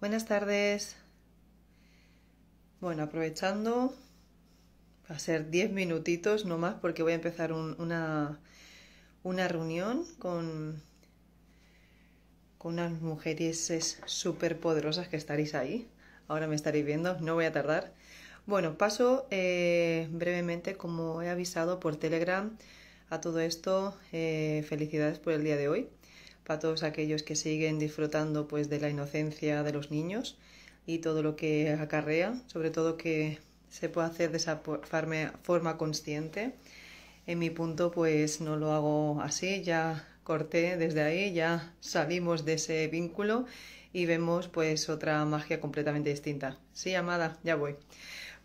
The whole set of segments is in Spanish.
Buenas tardes. Bueno, aprovechando, va a ser 10 minutitos nomás porque voy a empezar una, una, reunión con, con unas mujeres súper poderosas que estaréis ahí. Ahora me estaréis viendo, no voy a tardar. Bueno, paso eh, brevemente, como he avisado por Telegram, a todo esto. Eh, felicidades por el día de hoy para todos aquellos que siguen disfrutando pues de la inocencia de los niños y todo lo que acarrea, sobre todo que se puede hacer de esa forma consciente. En mi punto pues no lo hago así, ya corté desde ahí, ya salimos de ese vínculo y vemos pues otra magia completamente distinta. Sí, amada, ya voy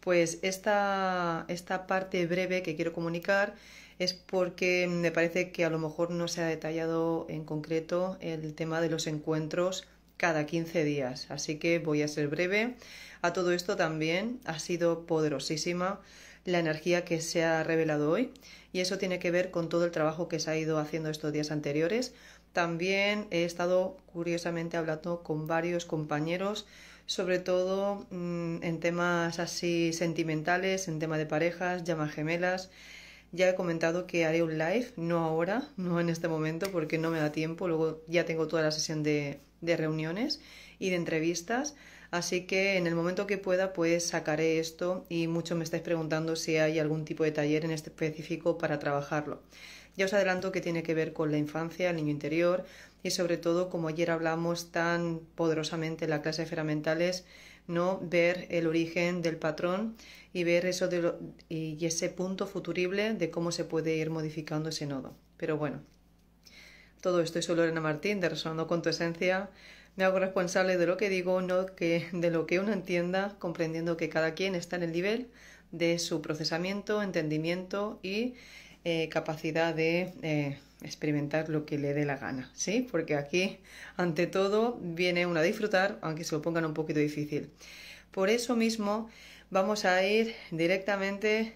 pues esta, parte breve que quiero comunicar es porque me parece que a lo mejor no se ha detallado en concreto el tema de los encuentros cada 15 días. Así que voy a ser breve. A todo esto también ha sido poderosísima la energía que se ha revelado hoy y eso tiene que ver con todo el trabajo que se ha ido haciendo estos días anteriores. También he estado curiosamente hablando con varios compañeros sobre todo mm, en temas así sentimentales, en tema de parejas, llamas gemelas. Ya he comentado que haré un live, no ahora, no en este momento, porque no me da tiempo. Luego ya tengo toda la sesión de, de reuniones y de entrevistas. Así que en el momento que pueda, pues sacaré esto y muchos me estáis preguntando si hay algún tipo de taller en este específico para trabajarlo. Ya os adelanto que tiene que ver con la infancia, el niño interior y sobre todo, como ayer hablamos tan poderosamente en la clase de Ferramentales, no ver el origen del patrón y ver eso y ese punto futurible de cómo se puede ir modificando ese nodo. Pero bueno, todo esto soy Lorena Martín de Resonando con tu Esencia. Me hago responsable de lo que digo, no que de lo que uno entienda, comprendiendo que cada quien está en el nivel de su procesamiento, entendimiento y eh, capacidad de eh, experimentar lo que le dé la gana, ¿sí? Porque aquí, ante todo, viene uno a disfrutar, aunque se lo pongan un poquito difícil. Por eso mismo, vamos a ir directamente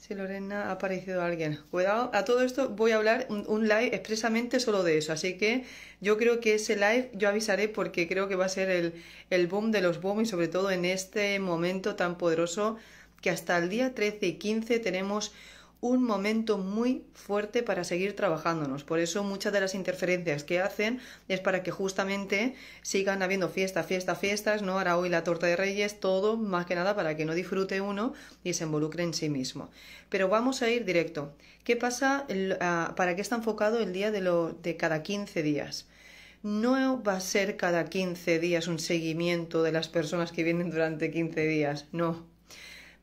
si Lorena ha aparecido alguien. Cuidado, a todo esto voy a hablar un, live expresamente solo de eso. Así que yo creo que ese live yo avisaré porque creo que va a ser el, el boom de los boom y sobre todo en este momento tan poderoso que hasta el día 13 y 15 tenemos un momento muy fuerte para seguir trabajándonos. Por eso muchas de las interferencias que hacen es para que justamente sigan habiendo fiesta, fiesta, fiestas, ¿no? Ahora hoy la torta de reyes, todo más que nada para que no disfrute uno y se involucre en sí mismo. Pero vamos a ir directo. ¿Qué pasa? Ah, ¿Para qué está enfocado el día de, lo, de cada 15 días? no va a ser cada 15 días un seguimiento de las personas que vienen durante 15 días, no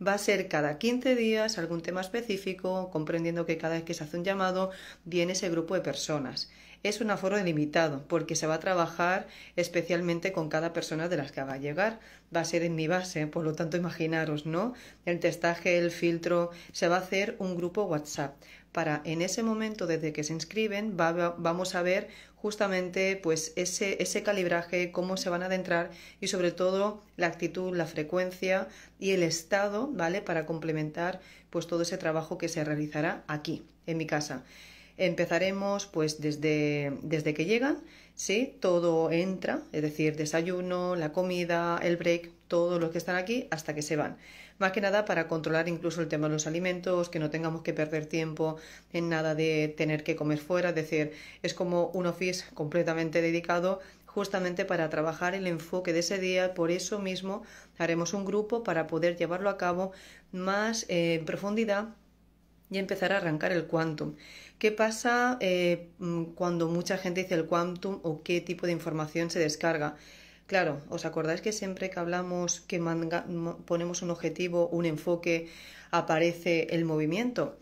va a ser cada 15 días algún tema específico, comprendiendo que cada vez que se hace un llamado viene ese grupo de personas es un aforo limitado porque se va a trabajar especialmente con cada persona de las que va a llegar. Va a ser en mi base, por lo tanto imaginaros, ¿no? El testaje, el filtro, se va a hacer un grupo WhatsApp para en ese momento desde que se inscriben vamos a ver justamente pues ese, ese calibraje, cómo se van a adentrar y sobre todo la actitud, la frecuencia y el estado, ¿vale? Para complementar pues todo ese trabajo que se realizará aquí, en mi casa. Empezaremos pues desde, desde que llegan, ¿sí? Todo entra, es decir, desayuno, la comida, el break, todos los que están aquí hasta que se van. Más que nada para controlar incluso el tema de los alimentos, que no tengamos que perder tiempo en nada de tener que comer fuera, es decir, es como un office completamente dedicado justamente para trabajar el enfoque de ese día. Por eso mismo haremos un grupo para poder llevarlo a cabo más eh, en profundidad y empezar a arrancar el quantum. ¿Qué pasa eh, mm, cuando mucha gente dice el quantum o qué tipo de información se descarga? Claro, ¿os acordáis que siempre que hablamos, que ponemos un objetivo, un enfoque, aparece el movimiento?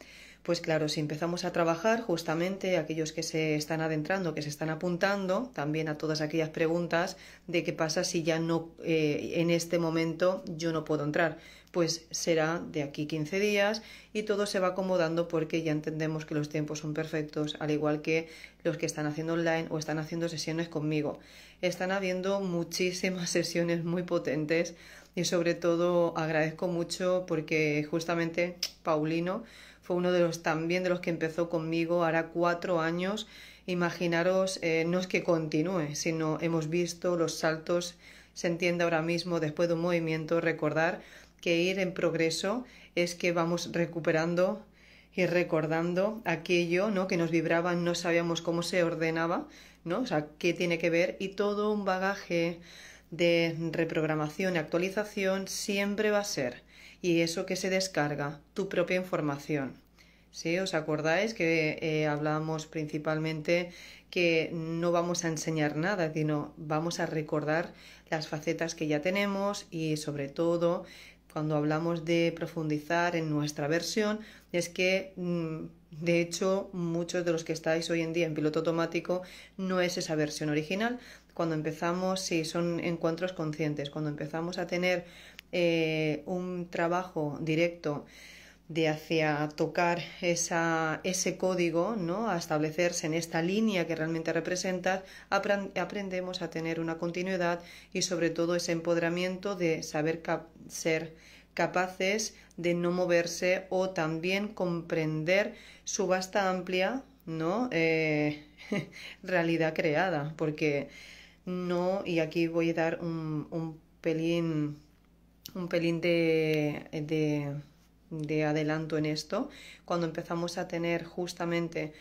Pues claro, si empezamos a trabajar, justamente aquellos que se están adentrando, que se están apuntando también a todas aquellas preguntas de qué pasa si ya no, eh, en este momento yo no puedo entrar, pues será de aquí 15 días y todo se va acomodando porque ya entendemos que los tiempos son perfectos, al igual que los que están haciendo online o están haciendo sesiones conmigo. Están habiendo muchísimas sesiones muy potentes y sobre todo agradezco mucho porque justamente Paulino fue uno de los también de los que empezó conmigo, hará cuatro años. Imaginaros, eh, no es que continúe, sino hemos visto los saltos, se entiende ahora mismo después de un movimiento, recordar que ir en progreso es que vamos recuperando y recordando aquello ¿no? que nos vibraba, no sabíamos cómo se ordenaba, ¿no? o sea, qué tiene que ver, y todo un bagaje de reprogramación y actualización siempre va a ser y eso que se descarga, tu propia información. Si ¿Os acordáis que eh, hablábamos hablamos principalmente que no vamos a enseñar nada, sino vamos a recordar las facetas que ya tenemos y sobre todo cuando hablamos de profundizar en nuestra versión, es que mm, de hecho muchos de los que estáis hoy en día en piloto automático no es esa versión original. Cuando empezamos, sí, son encuentros conscientes, cuando empezamos a tener eh, un trabajo directo de hacia tocar ese código, ¿no? a establecerse en esta línea que realmente representa aprendemos a tener una continuidad y sobre todo ese empoderamiento de saber ser capaces de no moverse o también comprender su vasta amplia ¿no? Eh, realidad creada, porque no, y aquí voy a dar un pelín un pelín de, adelanto en esto, cuando empezamos a tener justamente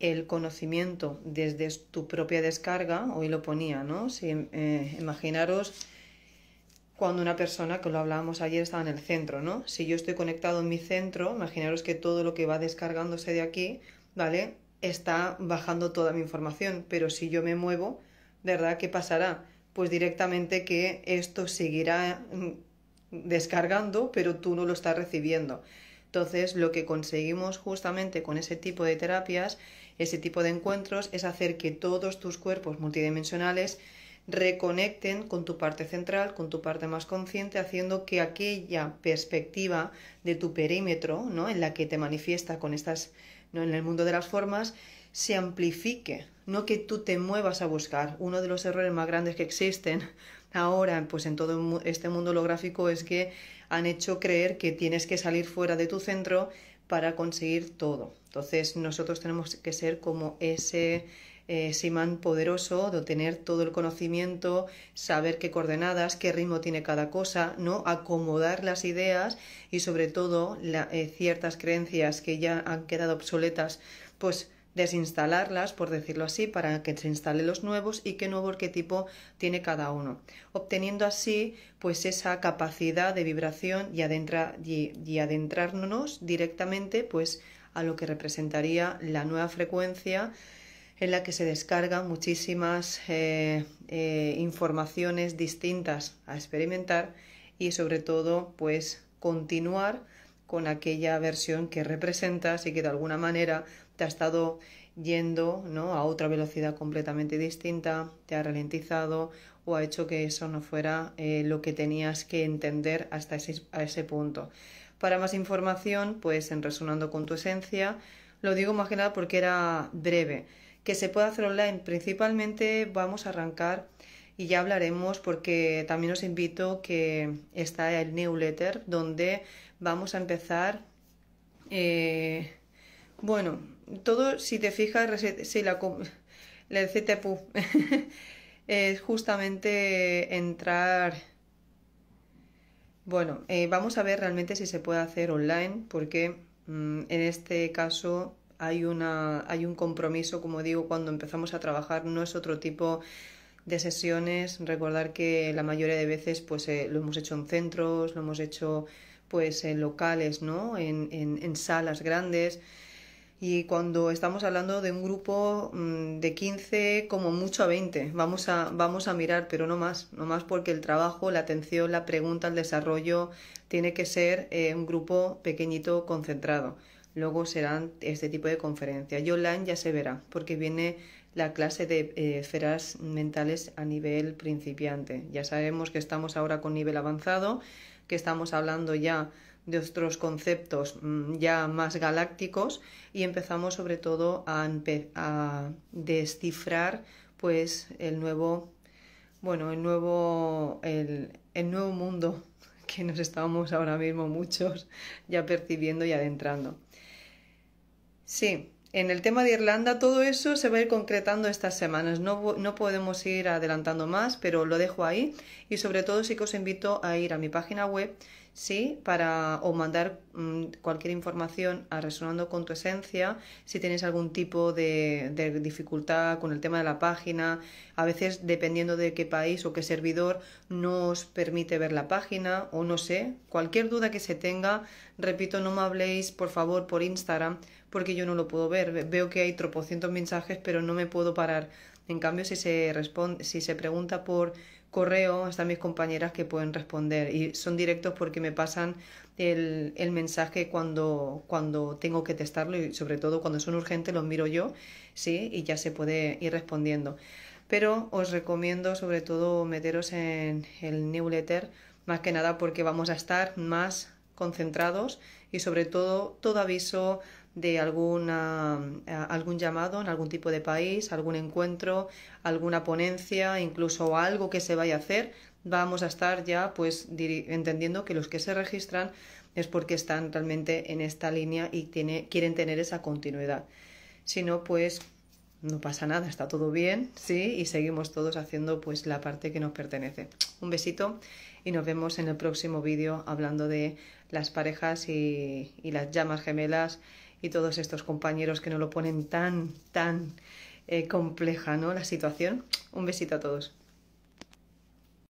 el conocimiento desde tu propia descarga, hoy lo ponía, ¿no? Eh, imaginaros cuando una persona, que lo hablábamos ayer, estaba en el centro, ¿no? Si yo estoy conectado en mi centro, imaginaros que todo lo que va descargándose de aquí, ¿vale? Está bajando toda mi información, pero si yo me muevo, ¿verdad? ¿Qué pasará? Pues directamente que esto seguirá mm, descargando, pero tú no lo estás recibiendo. Entonces, lo que conseguimos justamente con ese tipo de terapias, ese tipo de encuentros, es hacer que todos tus cuerpos multidimensionales reconecten con tu parte central, con tu parte más consciente, haciendo que aquella perspectiva de tu perímetro, ¿no? en la que te manifiesta con estas, ¿no? en el mundo de las formas, se amplifique, no que tú te muevas a buscar. Uno de los errores más grandes que existen ahora pues en todo este mundo holográfico es que han hecho creer que tienes que salir fuera de tu centro para conseguir todo. Entonces nosotros tenemos que ser como ese, eh, Simán poderoso de tener todo el conocimiento, saber qué coordenadas, qué ritmo tiene cada cosa, ¿no? acomodar las ideas y sobre todo eh, ciertas creencias que ya han quedado obsoletas, pues desinstalarlas, por decirlo así, para que se instalen los nuevos y qué nuevo arquetipo tiene cada uno, obteniendo así pues esa capacidad de vibración y, y, adentrarnos directamente pues a lo que representaría la nueva frecuencia en la que se descargan muchísimas eh, eh, informaciones distintas a experimentar y sobre todo pues continuar con aquella versión que representa así que de alguna manera te ha estado yendo ¿no? a otra velocidad completamente distinta, te ha ralentizado o ha hecho que eso no fuera eh, lo que tenías que entender hasta ese, a ese punto. Para más información, pues en Resonando con tu Esencia, lo digo más que nada porque era breve, que se puede hacer online. Principalmente vamos a arrancar y ya hablaremos porque también os invito que está el newsletter donde vamos a empezar. Eh, bueno, todo, si te fijas, si la, la CTPU es justamente entrar... Bueno, eh, vamos a ver realmente si se puede hacer online, porque mm, en este caso hay, una, hay un compromiso, como digo, cuando empezamos a trabajar, no es otro tipo de sesiones. Recordar que la mayoría de veces pues, eh, lo hemos hecho en centros, lo hemos hecho pues, en locales, ¿no? en, en, en salas grandes y cuando estamos hablando de un grupo mm, de 15 como mucho a 20, vamos a, vamos a mirar, pero no más, no más porque el trabajo, la atención, la pregunta, el desarrollo tiene que ser eh, un grupo pequeñito concentrado. Luego serán este tipo de conferencias. Y online ya se verá, porque viene la clase de eh, esferas mentales a nivel principiante. Ya sabemos que estamos ahora con nivel avanzado, que estamos hablando ya de otros conceptos mm, ya más galácticos y empezamos sobre todo a, a descifrar pues el nuevo bueno el nuevo el, el nuevo mundo que nos estábamos ahora mismo muchos ya percibiendo y adentrando sí en el tema de Irlanda, todo eso se va a ir concretando estas semanas. No, podemos ir adelantando más, pero lo dejo ahí. Y sobre todo sí que os invito a ir a mi página web, sí, para o mandar mm, cualquier información a Resonando con tu Esencia, si tenéis algún tipo de, de dificultad con el tema de la página. A veces, dependiendo de qué país o qué servidor, no os permite ver la página o no sé. Cualquier duda que se tenga, Repito, no me habléis, por favor, por Instagram, porque yo no lo puedo ver. Veo que hay tropocientos mensajes, pero no me puedo parar. En cambio, si se, responde, si se pregunta por correo, están mis compañeras que pueden responder. Y son directos porque me pasan el, el mensaje cuando, cuando tengo que testarlo y sobre todo cuando son urgentes los miro yo, ¿sí? Y ya se puede ir respondiendo. Pero os recomiendo sobre todo meteros en el newsletter, más que nada porque vamos a estar más concentrados y sobre todo todo aviso de alguna, eh, algún llamado en algún tipo de país, algún encuentro, alguna ponencia, incluso algo que se vaya a hacer, vamos a estar ya pues entendiendo que los que se registran es porque están realmente en esta línea y tiene, quieren tener esa continuidad. Si no, pues no pasa nada, está todo bien, sí, y seguimos todos haciendo pues la parte que nos pertenece. Un besito y nos vemos en el próximo vídeo hablando de las parejas y, las llamas gemelas y todos estos compañeros que nos lo ponen tan, tan eh, compleja, ¿no? La situación. Un besito a todos.